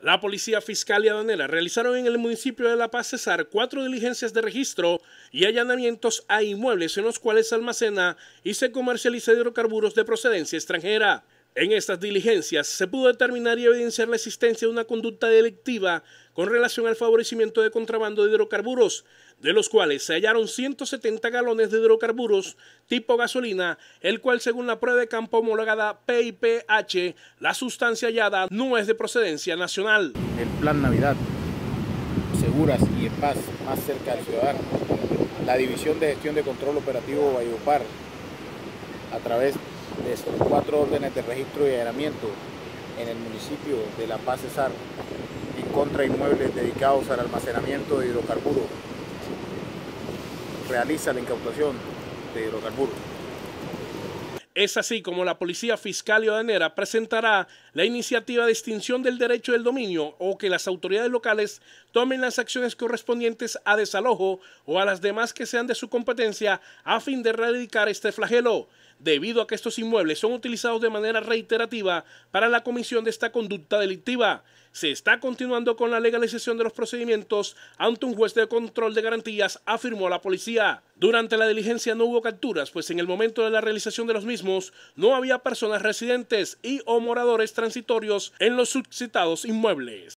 La Policía Fiscal y Aduanera realizaron en el municipio de La Paz Cesar cuatro diligencias de registro y allanamientos a inmuebles en los cuales se almacena y se comercializa hidrocarburos de procedencia extranjera. En estas diligencias se pudo determinar y evidenciar la existencia de una conducta delictiva con relación al favorecimiento de contrabando de hidrocarburos, de los cuales se hallaron 170 galones de hidrocarburos tipo gasolina, el cual según la prueba de campo homologada PIPH, la sustancia hallada no es de procedencia nacional. El plan Navidad, seguras y en paz, más cerca del ciudadano. La División de Gestión de Control Operativo Valledupar, a través de cuatro órdenes de registro y allanamiento en el municipio de La Paz Cesar y contra inmuebles dedicados al almacenamiento de hidrocarburos. Realiza la incautación de hidrocarburos. Es así como la Policía Fiscal y Aduanera presentará la iniciativa de extinción del derecho del dominio o que las autoridades locales tomen las acciones correspondientes a desalojo o a las demás que sean de su competencia a fin de erradicar este flagelo, debido a que estos inmuebles son utilizados de manera reiterativa para la comisión de esta conducta delictiva se está continuando con la legalización de los procedimientos ante un juez de control de garantías, afirmó la policía. Durante la diligencia no hubo capturas, pues en el momento de la realización de los mismos no había personas residentes y o moradores transitorios en los suscitados inmuebles.